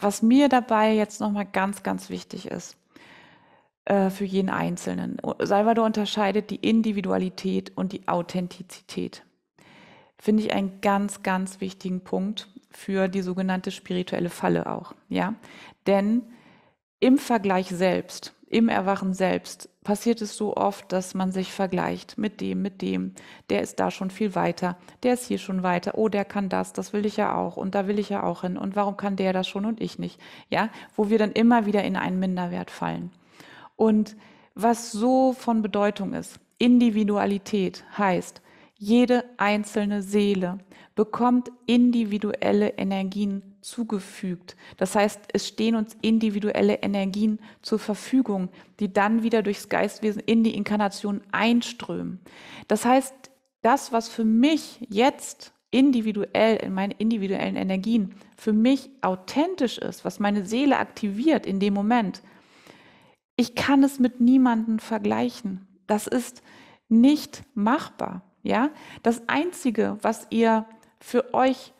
was mir dabei jetzt nochmal ganz, ganz wichtig ist äh, für jeden Einzelnen. Salvador unterscheidet die Individualität und die Authentizität. Finde ich einen ganz, ganz wichtigen Punkt für die sogenannte spirituelle Falle auch. Ja? Denn im Vergleich selbst, im Erwachen selbst, passiert es so oft, dass man sich vergleicht mit dem, mit dem, der ist da schon viel weiter, der ist hier schon weiter, oh, der kann das, das will ich ja auch und da will ich ja auch hin und warum kann der das schon und ich nicht? Ja, wo wir dann immer wieder in einen Minderwert fallen. Und was so von Bedeutung ist, Individualität heißt, jede einzelne Seele bekommt individuelle Energien zugefügt. Das heißt, es stehen uns individuelle Energien zur Verfügung, die dann wieder durchs Geistwesen in die Inkarnation einströmen. Das heißt, das, was für mich jetzt individuell, in meinen individuellen Energien, für mich authentisch ist, was meine Seele aktiviert in dem Moment, ich kann es mit niemandem vergleichen. Das ist nicht machbar. Ja, das einzige, was ihr für euch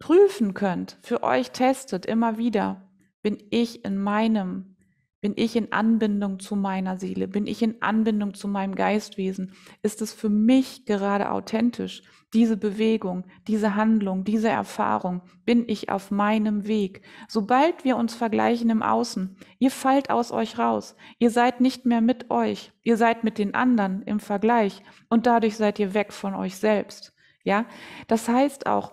prüfen könnt, für euch testet immer wieder, bin ich in meinem, bin ich in Anbindung zu meiner Seele, bin ich in Anbindung zu meinem Geistwesen, ist es für mich gerade authentisch, diese Bewegung, diese Handlung, diese Erfahrung, bin ich auf meinem Weg. Sobald wir uns vergleichen im Außen, ihr fallt aus euch raus, ihr seid nicht mehr mit euch, ihr seid mit den anderen im Vergleich und dadurch seid ihr weg von euch selbst. Ja, das heißt auch,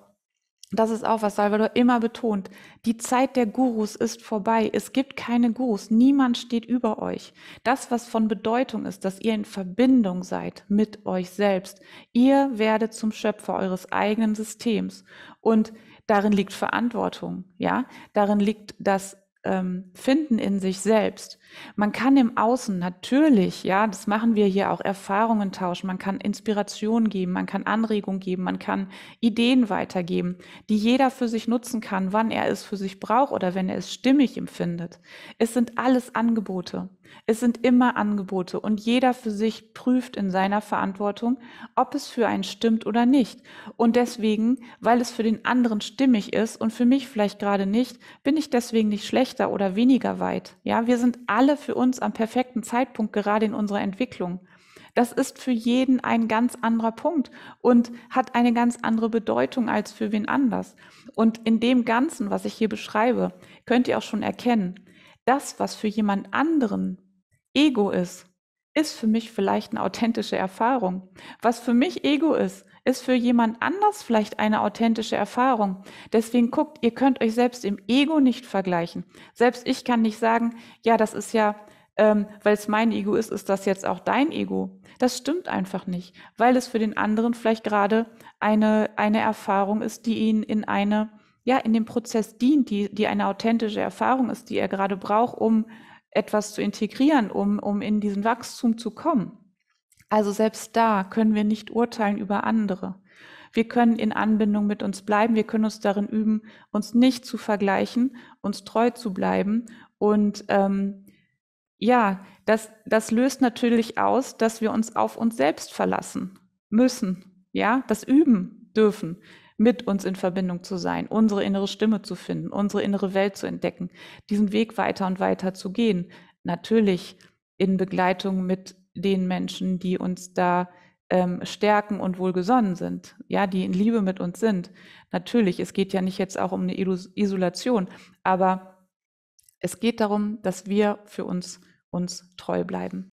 das ist auch, was Salvador immer betont. Die Zeit der Gurus ist vorbei. Es gibt keine Gurus. Niemand steht über euch. Das, was von Bedeutung ist, dass ihr in Verbindung seid mit euch selbst. Ihr werdet zum Schöpfer eures eigenen Systems. Und darin liegt Verantwortung. Ja, darin liegt das ähm, Finden in sich selbst. Man kann im Außen natürlich, ja, das machen wir hier auch, Erfahrungen tauschen, man kann Inspiration geben, man kann Anregungen geben, man kann Ideen weitergeben, die jeder für sich nutzen kann, wann er es für sich braucht oder wenn er es stimmig empfindet. Es sind alles Angebote. Es sind immer Angebote und jeder für sich prüft in seiner Verantwortung, ob es für einen stimmt oder nicht. Und deswegen, weil es für den anderen stimmig ist und für mich vielleicht gerade nicht, bin ich deswegen nicht schlechter oder weniger weit. Ja, wir sind alle alle für uns am perfekten Zeitpunkt, gerade in unserer Entwicklung. Das ist für jeden ein ganz anderer Punkt und hat eine ganz andere Bedeutung als für wen anders. Und in dem Ganzen, was ich hier beschreibe, könnt ihr auch schon erkennen, das, was für jemand anderen Ego ist, ist für mich vielleicht eine authentische Erfahrung. Was für mich Ego ist, ist für jemand anders vielleicht eine authentische Erfahrung. Deswegen guckt, ihr könnt euch selbst im Ego nicht vergleichen. Selbst ich kann nicht sagen, ja, das ist ja, ähm, weil es mein Ego ist, ist das jetzt auch dein Ego. Das stimmt einfach nicht, weil es für den anderen vielleicht gerade eine, eine Erfahrung ist, die ihn in eine, ja, in dem Prozess dient, die, die eine authentische Erfahrung ist, die er gerade braucht, um etwas zu integrieren, um, um in diesen Wachstum zu kommen. Also selbst da können wir nicht urteilen über andere. Wir können in Anbindung mit uns bleiben, wir können uns darin üben, uns nicht zu vergleichen, uns treu zu bleiben. Und ähm, ja, das, das löst natürlich aus, dass wir uns auf uns selbst verlassen müssen, ja, das üben dürfen, mit uns in Verbindung zu sein, unsere innere Stimme zu finden, unsere innere Welt zu entdecken, diesen Weg weiter und weiter zu gehen. Natürlich in Begleitung mit den Menschen, die uns da ähm, stärken und wohlgesonnen sind, ja, die in Liebe mit uns sind. Natürlich, es geht ja nicht jetzt auch um eine Isolation, aber es geht darum, dass wir für uns uns treu bleiben.